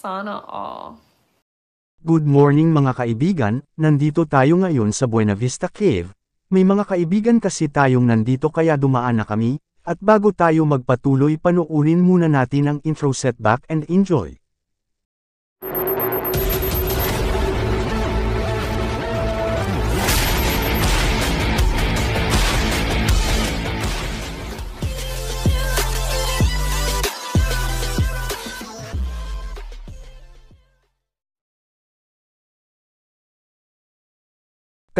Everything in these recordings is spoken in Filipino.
sana all. Good morning mga kaibigan, nandito tayo ngayon sa Buena Vista Cave. May mga kaibigan kasi tayong nandito kaya dumaan na kami, at bago tayo magpatuloy panoorin muna natin ang intro setback and enjoy.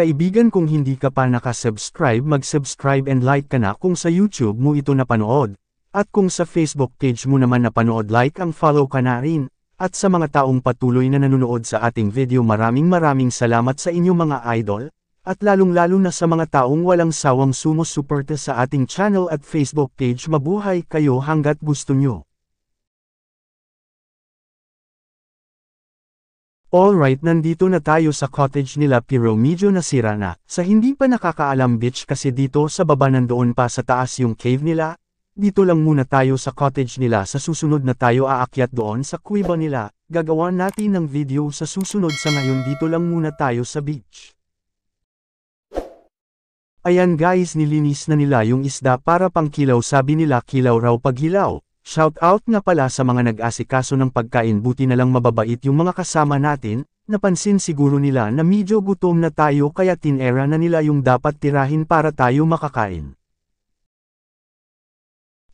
Kaibigan kung hindi ka pa nakasubscribe mag-subscribe and like ka na kung sa YouTube mo ito napanood. At kung sa Facebook page mo naman napanood like ang follow ka na rin. At sa mga taong patuloy na nanonood sa ating video maraming maraming salamat sa inyo mga idol. At lalong-lalo na sa mga taong walang sawang sumusuporta sa ating channel at Facebook page mabuhay kayo hanggat gusto nyo. All right, nandito na tayo sa cottage nila pero medyo nasira na, sa hindi pa nakakaalam bitch kasi dito sa baba nandoon pa sa taas yung cave nila, dito lang muna tayo sa cottage nila sa susunod na tayo aakyat doon sa kuiba nila, gagawa natin ng video sa susunod sa ngayon dito lang muna tayo sa beach. Ayan guys nilinis na nila yung isda para pang kilaw sabi nila kilaw raw paghilaw, Shout out nga pala sa mga nag-asikaso ng pagkain buti na lang mababait yung mga kasama natin, napansin siguro nila na medyo gutom na tayo kaya tinera na nila yung dapat tirahin para tayo makakain.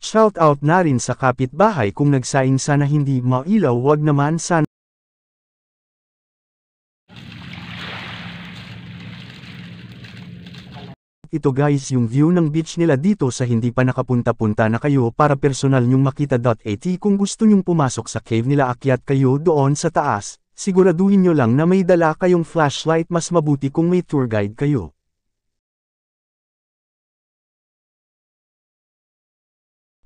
Shout out na rin sa kapitbahay kung nagsaing sana hindi mailaw wag naman sana Ito guys yung view ng beach nila dito sa hindi pa nakapunta-punta na kayo para personal nyong makita.at kung gusto nyong pumasok sa cave nila akyat kayo doon sa taas, siguraduhin nyo lang na may dala kayong flashlight mas mabuti kung may tour guide kayo.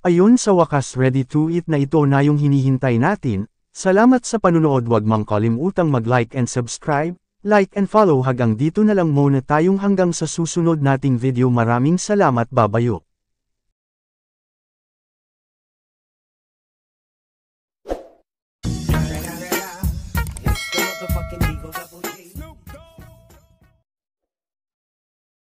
Ayon sa wakas ready to eat na ito na yung hinihintay natin, salamat sa panunood wag mang kalimutang mag-like and subscribe, Like and follow hanggang dito na lang muna tayong hanggang sa susunod nating video maraming salamat babayo.